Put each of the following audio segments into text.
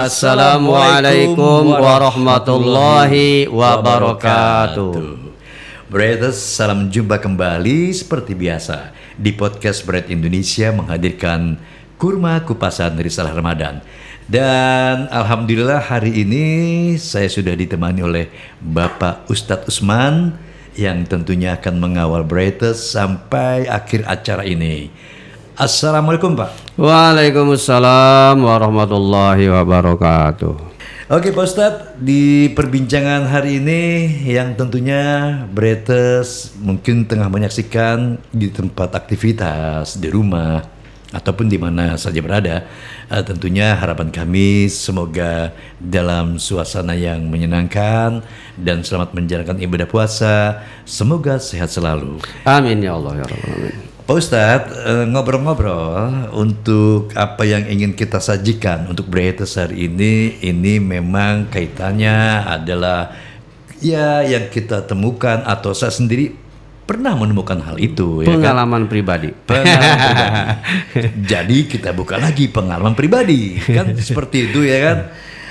Assalamualaikum warahmatullahi wabarakatuh. Brothers, salam jumpa kembali seperti biasa di podcast Bread Indonesia menghadirkan kurma kupasan risalah Ramadan. Dan alhamdulillah hari ini saya sudah ditemani oleh Bapak Ustadz Usman yang tentunya akan mengawal Brothers sampai akhir acara ini. Assalamualaikum Pak. Waalaikumsalam warahmatullahi wabarakatuh. Oke Pak Ustadz, di perbincangan hari ini yang tentunya Bretes mungkin tengah menyaksikan di tempat aktivitas, di rumah, ataupun di mana saja berada. Uh, tentunya harapan kami semoga dalam suasana yang menyenangkan dan selamat menjalankan ibadah puasa. Semoga sehat selalu. Amin ya Allah ya Rabbi. Pak Ustadz, eh, ngobrol-ngobrol untuk apa yang ingin kita sajikan untuk berita hari ini, ini memang kaitannya adalah ya yang kita temukan atau saya sendiri pernah menemukan hal itu pengalaman ya kan? pribadi pengalaman pribadi jadi kita buka lagi pengalaman pribadi kan seperti itu ya kan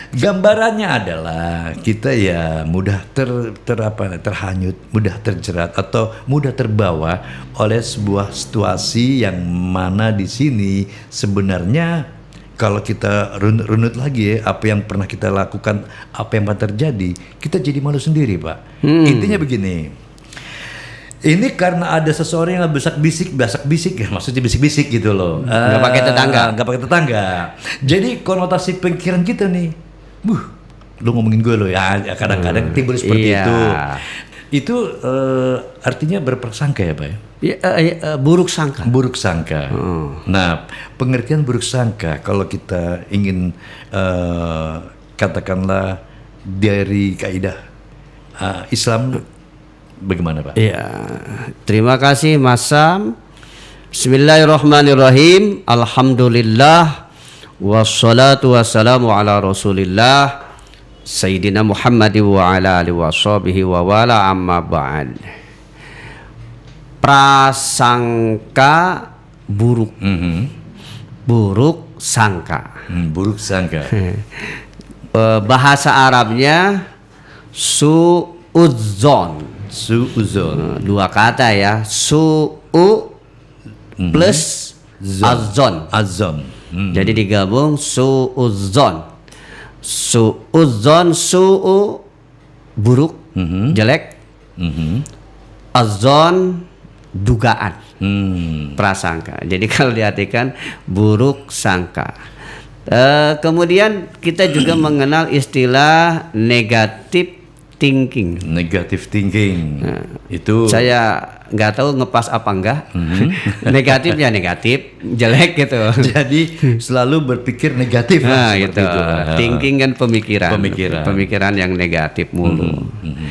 Gambarannya adalah kita ya mudah ter, ter apa, terhanyut, mudah terjerat atau mudah terbawa oleh sebuah situasi yang mana di sini sebenarnya kalau kita runut lagi ya apa yang pernah kita lakukan, apa yang pernah terjadi, kita jadi malu sendiri, Pak. Hmm. Intinya begini. Ini karena ada seseorang yang besak bisik, besak bisik ya, maksudnya bisik-bisik gitu loh. Enggak pakai tetangga, enggak ah, pakai tetangga. Jadi konotasi pikiran kita nih buh lu ngomongin gue lo ya. ya kadang-kadang hmm, timbul seperti iya. itu itu uh, artinya berprasangka ya pak ya? ya uh, uh, buruk sangka buruk sangka hmm. nah pengertian buruk sangka kalau kita ingin uh, katakanlah dari kaidah uh, Islam bagaimana pak? Iya terima kasih Mas Sam Bismillahirrahmanirrahim Alhamdulillah Wassalatu wassalamu ala rasulillah Sayyidina Muhammad wa ala alihi wa sahbihi wa wala amma ba'd Prasangka buruk mm -hmm. Buruk sangka mm, Buruk sangka Bahasa Arabnya Su'udzon Su'udzon Dua kata ya Su'u mm -hmm. plus azon azon Hmm. Jadi digabung suuzon. Suuzon suu buruk, hmm. jelek. Hmm. Azon dugaan. Hmm. Prasangka. Jadi kalau diartikan buruk sangka. Uh, kemudian kita juga mengenal istilah negatif thinking. Negatif thinking. Nah, itu saya nggak tahu ngepas apa enggak. Hmm. ya negatif, jelek gitu. Jadi selalu berpikir negatif. Nah, gitu. Itu. Nah. Thinking kan pemikiran. Pemikiran. Pemikiran yang negatif mulu. Hmm.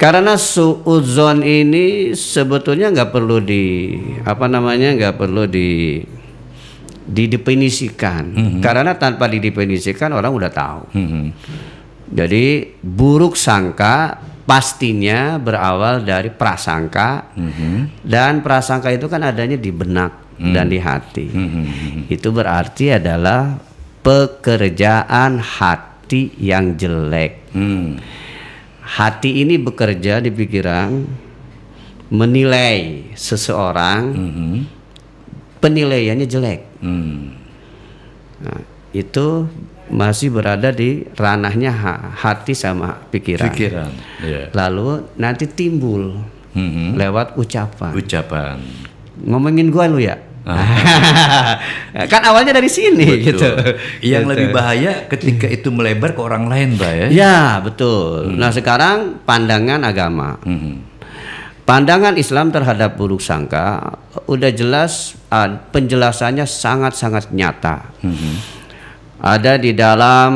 Karena suudzon ini sebetulnya nggak perlu di apa namanya nggak perlu di didefinisikan. -hmm. Karena tanpa didefinisikan orang udah tahu. -hmm. Jadi buruk sangka pastinya berawal dari prasangka mm-hmm. dan prasangka itu kan adanya di benak mm-hmm. dan di hati mm-hmm, mm-hmm. itu berarti adalah pekerjaan hati yang jelek mm. hati ini bekerja di pikiran menilai seseorang mm-hmm. penilaiannya jelek mm. nah, itu masih berada di ranahnya hati sama pikiran. Pikiran. Yeah. Lalu nanti timbul mm-hmm. lewat ucapan. Ucapan. Ngomongin gua lu ya. Ah. kan awalnya dari sini betul. gitu. Yang betul. Gitu. lebih bahaya ketika mm. itu melebar ke orang lain, Pak ya. Ya, betul. hmm Nah, sekarang pandangan agama. hmm Pandangan Islam terhadap buruk sangka udah jelas uh, penjelasannya sangat-sangat nyata. hmm ada di dalam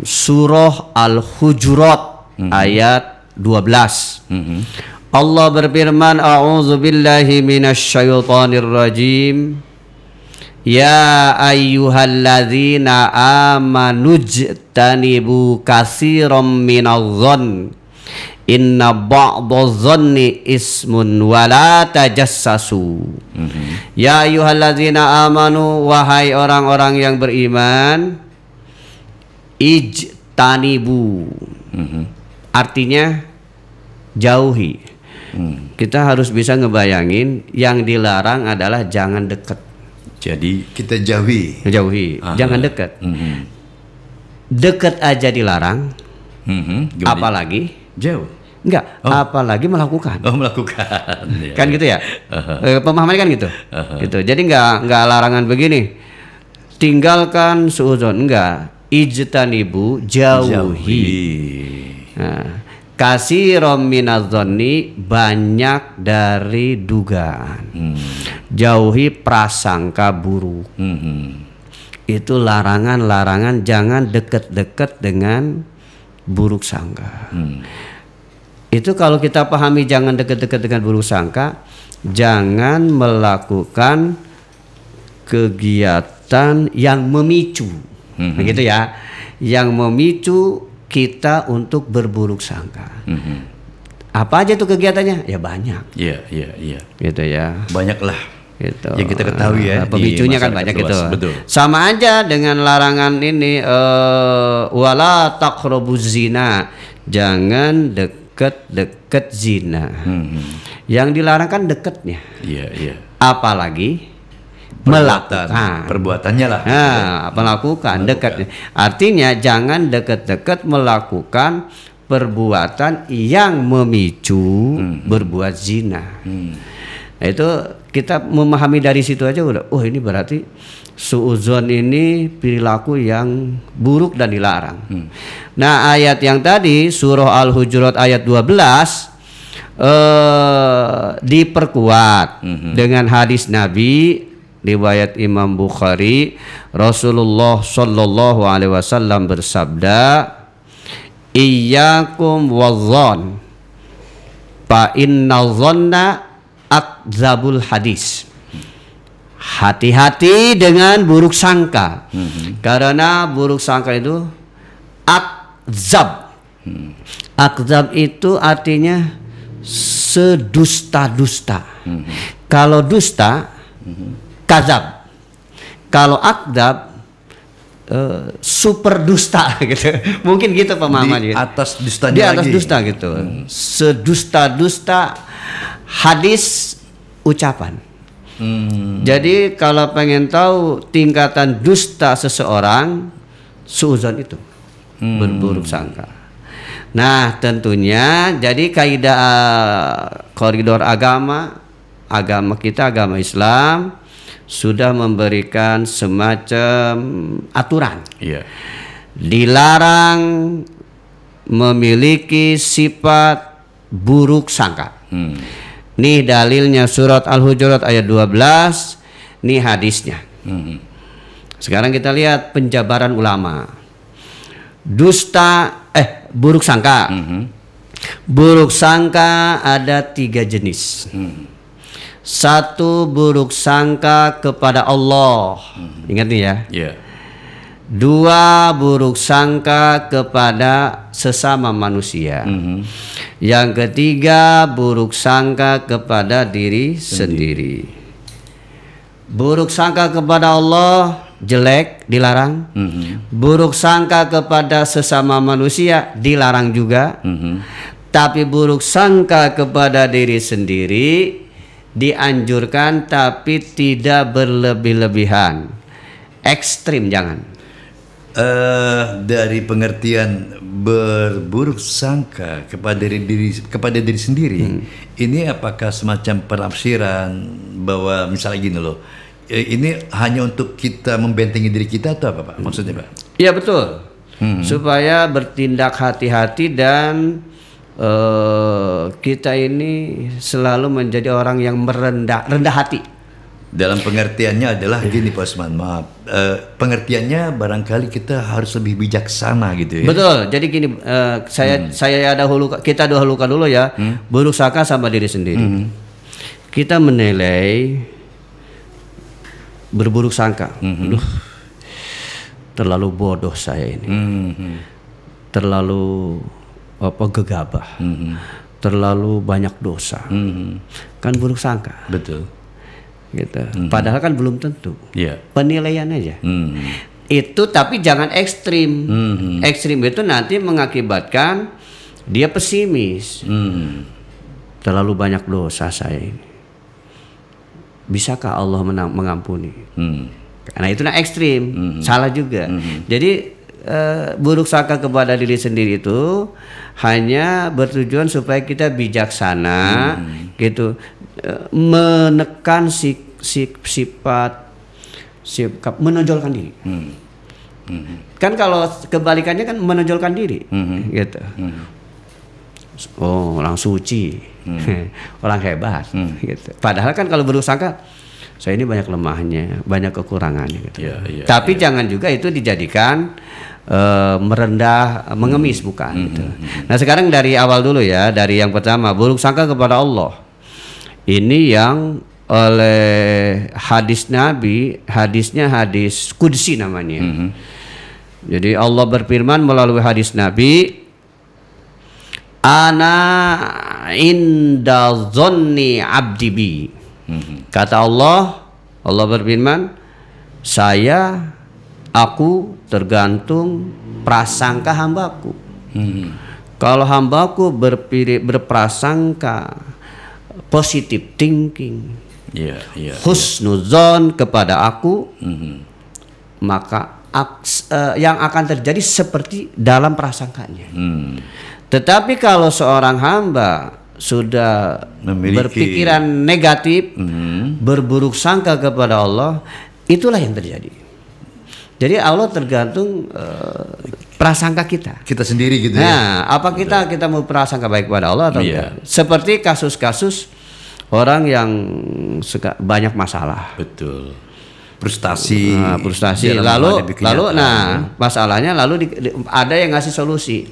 surah Al-Hujurat mm -hmm. ayat 12. Mm -hmm. Allah berfirman, "A'udzu billahi minasyaitonir rajim." Ya ayyuhalladzina amanu jtanibu katsiran minadh-dhann inna ba'dhadh-dhanni ismun wa la tajassasu. Mm-hmm. Ya ayyuhallazina amanu wahai orang-orang yang beriman ijtanibu. Mm-hmm. Artinya jauhi. Mm. Kita harus bisa ngebayangin yang dilarang adalah jangan dekat. Jadi kita jauhi. Jauhi, Aha. jangan dekat. Mm-hmm. Dekat aja dilarang. Mm-hmm. Apalagi jauh Enggak, oh. apalagi melakukan. Oh, melakukan. Iya. Kan gitu ya. Uh-huh. Eh, Pemahamannya kan gitu. Uh-huh. Gitu. Jadi enggak enggak larangan begini. Tinggalkan suudzon enggak. Ijtanibu jauhi. jauhi. Nah, kasih rominazoni banyak dari dugaan. Hmm. Jauhi prasangka buruk. Hmm. Itu larangan-larangan jangan deket-deket dengan buruk sangka. Hmm itu kalau kita pahami jangan dekat-dekat dengan buruk sangka, jangan melakukan kegiatan yang memicu. Mm-hmm. Begitu ya. Yang memicu kita untuk berburuk sangka. Mm-hmm. Apa aja tuh kegiatannya? Ya banyak. Iya, yeah, iya, yeah, iya. Yeah. Gitu ya. Banyaklah gitu. Yang kita ketahui ya. Ah, pemicunya kan banyak gitu. luas. gitu. Sama aja dengan larangan ini uh, wala takrobuzina. Jangan dek deket-deket zina. Hmm. Yang dilarang kan deketnya. Iya, iya. Apalagi Perbuatan, melakukan perbuatannya lah. Nah, melakukan, melakukan. dekatnya. Artinya jangan deket-deket melakukan perbuatan yang memicu hmm. berbuat zina. Hmm. Nah, itu kita memahami dari situ aja udah oh ini berarti suuzon ini perilaku yang buruk dan dilarang. Hmm. Nah, ayat yang tadi surah Al-Hujurat ayat 12 eh diperkuat hmm. dengan hadis Nabi riwayat Imam Bukhari Rasulullah Shallallahu alaihi wasallam bersabda Iyyakum wazon, pa fa inna dhanna akzabul hadis. Hati-hati dengan buruk sangka. Hmm. Karena buruk sangka itu akzab. Hmm. Akzab itu artinya sedusta-dusta. Hmm. Kalau dusta, hmm. kazab. Kalau akzab eh, super dusta gitu. Mungkin gitu pemahaman di atas dusta Di atas lagi. dusta gitu. Hmm. Sedusta-dusta hadis ucapan. Hmm. Jadi kalau pengen tahu tingkatan dusta seseorang, suzon itu hmm. berburuk sangka. Nah tentunya jadi kaidah ah, koridor agama, agama kita agama Islam sudah memberikan semacam aturan. Yeah. Dilarang memiliki sifat buruk sangka. Hmm Nih dalilnya surat Al-Hujurat ayat 12, nih hadisnya. Hmm. Sekarang kita lihat penjabaran ulama. Dusta eh buruk sangka. Hmm. Buruk sangka ada tiga jenis. Hmm. Satu buruk sangka kepada Allah. Ingat nih ya. Yeah dua buruk sangka kepada sesama manusia. Mm-hmm. Yang ketiga buruk sangka kepada diri sendiri. sendiri. Buruk sangka kepada Allah jelek dilarang. Mm-hmm. Buruk sangka kepada sesama manusia dilarang juga. Mm-hmm. Tapi buruk sangka kepada diri sendiri dianjurkan tapi tidak berlebih-lebihan. Ekstrim jangan uh, dari pengertian berburuk sangka kepada diri kepada diri sendiri hmm. ini apakah semacam penafsiran bahwa misalnya gini loh eh, ini hanya untuk kita membentengi diri kita atau apa pak maksudnya pak? Iya betul hmm. supaya bertindak hati-hati dan uh, kita ini selalu menjadi orang yang merendah rendah hati dalam pengertiannya adalah gini Pak Osman, maaf. E, pengertiannya barangkali kita harus lebih bijaksana gitu ya. Betul. Jadi gini, e, saya hmm. saya hulu kita dahulukan dulu ya, hmm. berusaka sama diri sendiri. Hmm. Kita menilai berburuk sangka. Hmm. Aduh, terlalu bodoh saya ini. Hmm. hmm. Terlalu apa gegabah. Hmm, hmm. Terlalu banyak dosa. Hmm. hmm. Kan buruk sangka. Betul gitu. -hmm. Padahal kan belum tentu. Yeah. Penilaian aja. -hmm. Itu tapi jangan ekstrim. -hmm. Ekstrim itu nanti mengakibatkan dia pesimis. -hmm. Terlalu banyak dosa saya ini. Bisakah Allah menang, mengampuni? Mm. Nah itu nah ekstrim, -hmm. salah juga. -hmm. Jadi Uh, buruk sangka kepada diri sendiri itu hanya bertujuan supaya kita bijaksana hmm. gitu menekan si, si sifat sikap menonjolkan diri. Hmm. Hmm. Kan kalau kebalikannya kan menonjolkan diri, hmm. gitu. Hmm. Oh orang suci, hmm. orang hebat, hmm. gitu. Padahal kan kalau sangka, saya ini banyak lemahnya, banyak kekurangannya. Gitu. Ya, ya, Tapi ya. jangan juga itu dijadikan uh, merendah, mengemis hmm. bukan. Hmm. Gitu. Hmm, hmm, hmm. Nah sekarang dari awal dulu ya, dari yang pertama buruk sangka kepada Allah ini yang oleh hadis Nabi, hadisnya hadis kudsi namanya. Mm -hmm. Jadi Allah berfirman melalui hadis Nabi, "Ana inda zonni abdi Mm -hmm. Kata Allah, Allah berfirman, "Saya aku tergantung prasangka hambaku." Mm -hmm. Kalau hambaku berpiri, berprasangka positive thinking, yeah, yeah, iya. husnuzon yeah. kepada aku, mm-hmm. maka aks, uh, yang akan terjadi seperti dalam prasangkanya. Mm. Tetapi kalau seorang hamba sudah Memiliki. berpikiran negatif, mm-hmm. berburuk sangka kepada Allah, itulah yang terjadi. Jadi Allah tergantung uh, prasangka kita. Kita sendiri gitu ya? nah, ya. apa kita Udah. kita mau prasangka baik kepada Allah atau tidak? Iya. Seperti kasus-kasus orang yang suka banyak masalah. Betul. Frustasi. Nah, frustasi. Lalu lalu nah, masalahnya lalu di, di, ada yang ngasih solusi.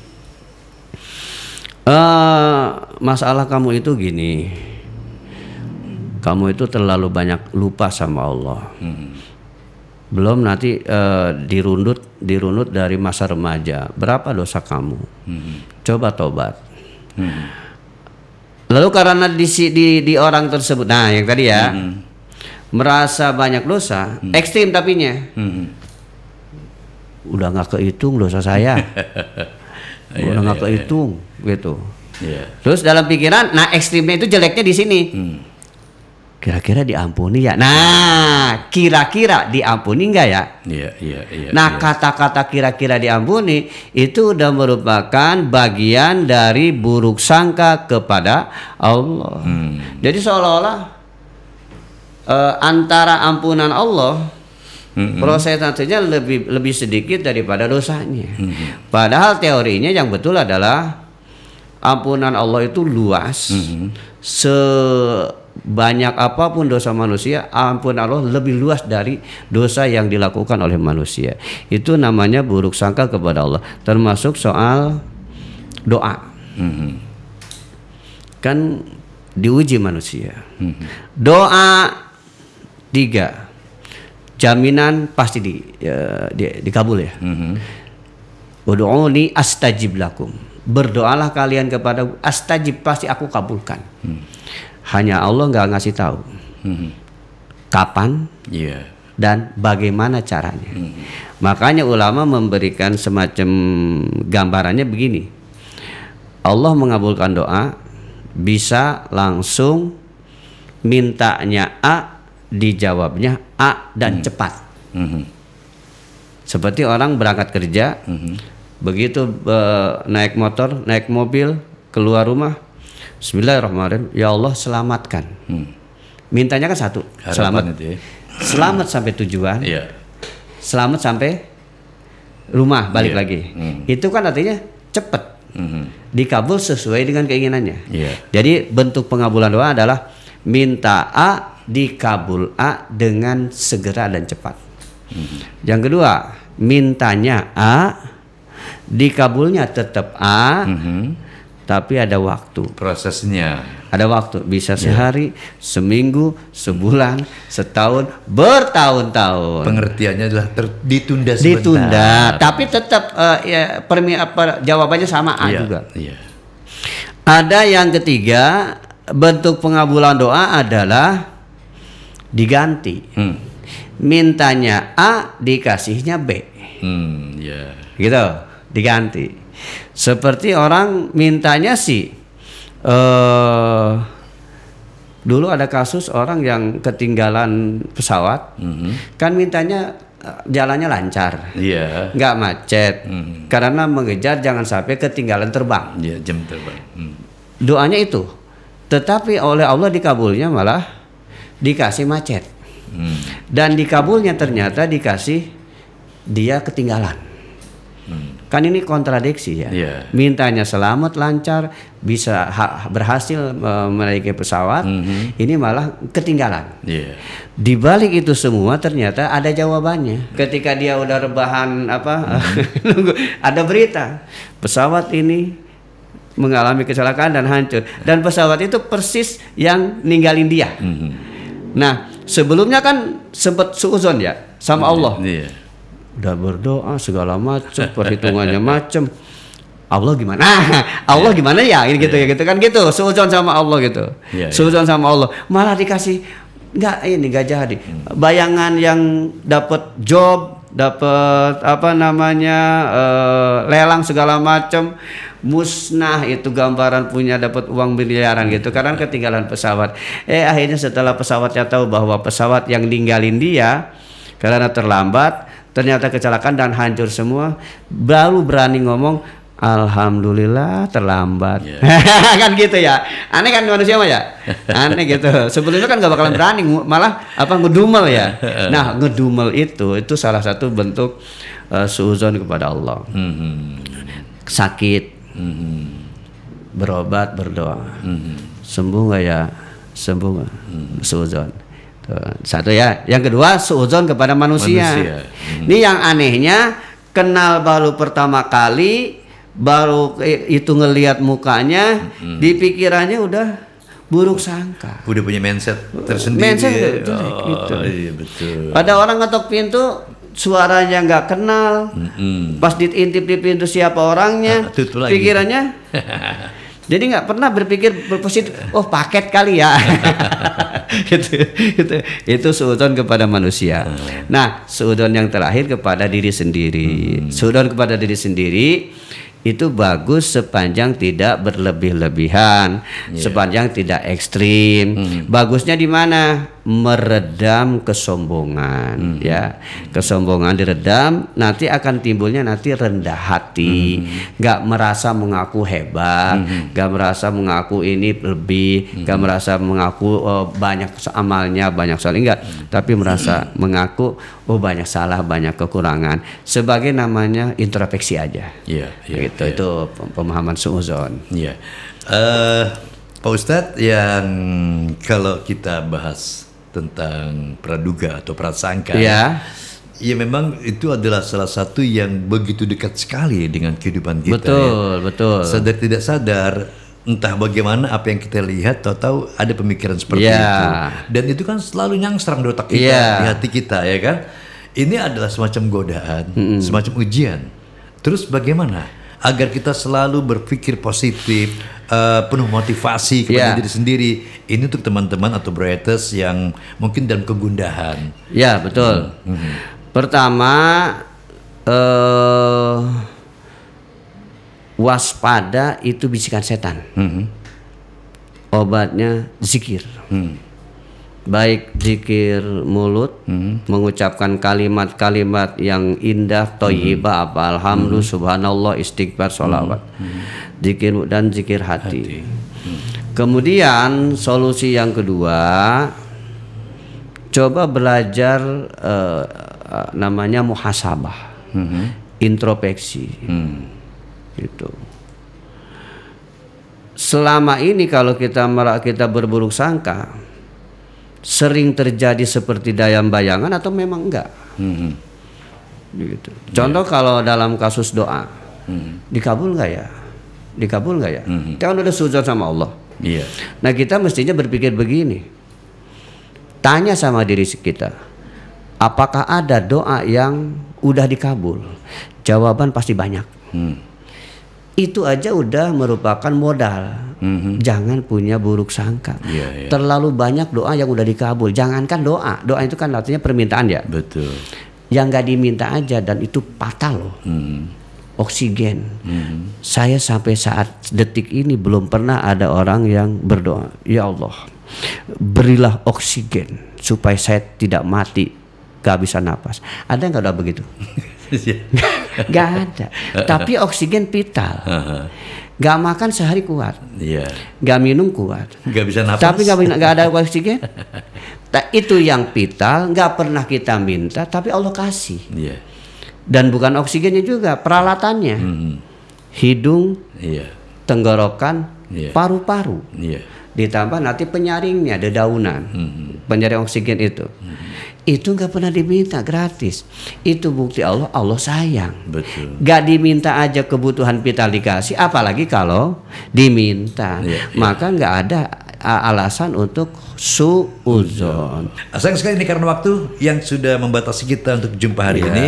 Uh, masalah kamu itu gini. Kamu itu terlalu banyak lupa sama Allah. Hmm belum nanti uh, dirundut dirunut dari masa remaja berapa dosa kamu hmm. coba tobat hmm. lalu karena di, di di orang tersebut nah yang tadi ya hmm. merasa banyak dosa hmm. ekstrim tapinya hmm. udah nggak kehitung dosa saya iya, udah nggak iya, iya, kehitung gitu. iya. gitu yeah. terus dalam pikiran nah ekstrimnya itu jeleknya di sini hmm kira-kira diampuni ya. Nah, kira-kira diampuni enggak ya? Iya, iya, iya. Nah, iya. kata-kata kira-kira diampuni itu udah merupakan bagian dari buruk sangka kepada Allah. Hmm. Jadi seolah-olah uh, antara ampunan Allah hmm. proses nantinya lebih lebih sedikit daripada dosanya. Hmm. Padahal teorinya yang betul adalah ampunan Allah itu luas. Hmm. Se banyak apapun dosa manusia, ampun Allah lebih luas dari dosa yang dilakukan oleh manusia. Itu namanya buruk sangka kepada Allah, termasuk soal doa. hmm Kan diuji manusia. hmm Doa tiga, jaminan pasti di, ya, di dikabul ya. Mm-hmm. astajib lakum. Berdoalah kalian kepada astajib pasti aku kabulkan. Mm hanya Allah nggak ngasih tahu hmm. kapan yeah. dan bagaimana caranya. Hmm. Makanya ulama memberikan semacam gambarannya begini. Allah mengabulkan doa bisa langsung mintanya A dijawabnya A dan hmm. cepat. Hmm. Seperti orang berangkat kerja, hmm. begitu uh, naik motor, naik mobil, keluar rumah Bismillahirrahmanirrahim. Ya Allah selamatkan. Hmm. Mintanya kan satu. Harapan selamat. Itu ya. Selamat sampai tujuan. Yeah. Selamat sampai rumah balik yeah. lagi. Hmm. Itu kan artinya cepat. Hmm. Dikabul sesuai dengan keinginannya. Yeah. Jadi bentuk pengabulan doa adalah minta A dikabul A dengan segera dan cepat. Hmm. Yang kedua, mintanya A dikabulnya tetap A. Hmm tapi ada waktu prosesnya ada waktu bisa ya. sehari ya. seminggu sebulan setahun bertahun-tahun pengertiannya adalah ter, ditunda sebentar ditunda tapi tetap uh, ya, permi apa, eh, jawabannya sama A ya, juga ya. ada yang ketiga bentuk pengabulan doa adalah diganti hmm. mintanya A dikasihnya B hmm, ya. gitu diganti seperti orang mintanya sih uh, dulu ada kasus orang yang ketinggalan pesawat, mm -hmm. kan mintanya eh, jalannya lancar, yeah. nggak macet, mm. karena mengejar jangan sampai ketinggalan terbang. Yeah, jam terbang. Mm. Doanya itu, tetapi oleh Allah dikabulnya malah dikasih macet, mm. dan dikabulnya ternyata dikasih dia ketinggalan. Kan ini kontradiksi ya. Yeah. Mintanya selamat lancar, bisa berhasil e, menaiki pesawat, mm -hmm. ini malah ketinggalan. Yeah. Di balik itu semua ternyata ada jawabannya. Iya. Ketika dia udah rebahan apa, mm -hmm. ada berita pesawat ini mengalami kecelakaan dan hancur. Dan pesawat itu persis yang ninggalin dia. Mm -hmm. Nah, sebelumnya kan sempat suzon ya sama iya, Allah. Yeah udah berdoa segala macam perhitungannya macam Allah gimana? ah, Allah yeah. gimana ya? Ini gitu yeah. ya gitu kan gitu. sujud sama Allah gitu. Yeah, iya. Suzon yeah. sama Allah. Malah dikasih nggak ini nggak jadi. Hmm. Bayangan yang dapat job, dapat apa namanya uh, lelang segala macam musnah itu gambaran punya dapat uang miliaran hmm. gitu karena ketinggalan pesawat. Eh akhirnya setelah pesawatnya tahu bahwa pesawat yang ninggalin dia karena terlambat ternyata kecelakaan dan hancur semua baru berani ngomong Alhamdulillah terlambat yeah. kan gitu ya aneh kan manusia mah ya aneh gitu sebelumnya kan gak bakalan berani malah apa ngedumel ya nah ngedumel itu itu salah satu bentuk uh, suuzon kepada Allah mm-hmm. sakit mm-hmm. berobat berdoa mm-hmm. sembuh nggak ya sembuh mm-hmm. suuzon satu ya. Yang kedua seuzon kepada manusia. manusia. Hmm. Ini yang anehnya kenal baru pertama kali baru eh, itu ngelihat mukanya hmm. di pikirannya udah buruk sangka. Udah punya mindset tersendiri. Mindset ya. itu, oh, gitu. Iya betul. Ada orang ngetok pintu suaranya nggak kenal. Hmm. Pas diintip di pintu siapa orangnya? Ah, pikirannya Jadi nggak pernah berpikir berpositif, oh paket kali ya. itu, itu, itu suudon kepada manusia. Hmm. Nah, suudon yang terakhir kepada diri sendiri. Hmm. Suudon kepada diri sendiri itu bagus sepanjang tidak berlebih-lebihan, yeah. sepanjang tidak ekstrim. Hmm. Bagusnya di mana? meredam kesombongan hmm. ya kesombongan diredam nanti akan timbulnya nanti rendah hati hmm. nggak hmm. merasa mengaku hebat hmm. nggak hmm. merasa mengaku ini lebih hmm. nggak hmm. merasa mengaku oh, banyak amalnya banyak soal enggak hmm. tapi merasa mengaku oh banyak salah banyak kekurangan sebagai namanya introspeksi aja yeah, yeah, gitu yeah. itu pemahaman ya yeah. uh, Pak Ustadz yang kalau kita bahas tentang praduga atau prasangka. Iya. Ya memang itu adalah salah satu yang begitu dekat sekali dengan kehidupan kita. Ya. Betul, ya. betul. Sadar tidak sadar entah bagaimana apa yang kita lihat tahu-tahu ada pemikiran seperti ya. itu dan itu kan selalu serang di otak kita ya. di hati kita ya kan ini adalah semacam godaan -hmm. semacam ujian terus bagaimana agar kita selalu berpikir positif, uh, penuh motivasi kepada yeah. diri sendiri. Ini untuk teman-teman atau brothers yang mungkin dalam kegundahan. Ya yeah, betul. Mm -hmm. Pertama uh, waspada itu bisikan setan. Mm -hmm. Obatnya zikir. Mm -hmm baik zikir mulut hmm. mengucapkan kalimat-kalimat yang indah toyibah hmm. apa alhamdulillah hmm. subhanallah istighfar sholawat hmm. hmm. zikir dan zikir hati, hati. Hmm. kemudian solusi yang kedua coba belajar uh, namanya muhasabah hmm. introspeksi hmm. gitu selama ini kalau kita merak kita berburuk sangka sering terjadi seperti daya bayangan atau memang enggak? Hmm. Gitu. Contoh yeah. kalau dalam kasus doa, hmm. dikabul nggak ya? Dikabul nggak ya? Hmm. Kita kan udah sujud sama Allah. Iya. Yeah. Nah kita mestinya berpikir begini, tanya sama diri kita, apakah ada doa yang udah dikabul? Jawaban pasti banyak. Hmm itu aja udah merupakan modal. Mm-hmm. Jangan punya buruk sangka. Yeah, yeah. Terlalu banyak doa yang udah dikabul. Jangankan doa, doa itu kan artinya permintaan ya. Betul. Yang gak diminta aja dan itu patah loh. Mm-hmm. Oksigen. Mm-hmm. Saya sampai saat detik ini belum pernah ada orang yang berdoa, ya Allah, berilah oksigen supaya saya tidak mati kehabisan napas. Ada nggak doa begitu? Iya. nggak ada. Tapi oksigen vital. Gak makan sehari kuat, iya. gak minum kuat, gak bisa nafas. Tapi gak, gak ada oksigen. nah, itu yang vital, gak pernah kita minta, tapi Allah kasih. Iya. Dan bukan oksigennya juga, peralatannya, hmm. hidung, tenggorokan, paru-paru, ditambah nanti penyaringnya, dedaunan, mm penyaring oksigen itu. Hmm itu nggak pernah diminta gratis itu bukti Allah Allah sayang betul nggak diminta aja kebutuhan kita dikasih apalagi kalau diminta ya, maka nggak ada alasan untuk suuzon nah, sayang sekali ini karena waktu yang sudah membatasi kita untuk jumpa hari ya. ini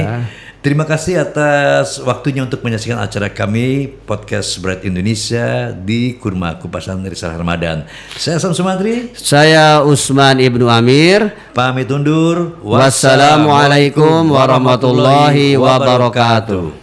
Terima kasih atas waktunya untuk menyaksikan acara kami podcast Bright Indonesia di Kurma Kupasan Risalah Ramadan. Saya Sam Sumatri. Saya Usman Ibnu Amir. Pamit undur. Wassalamualaikum warahmatullahi wabarakatuh.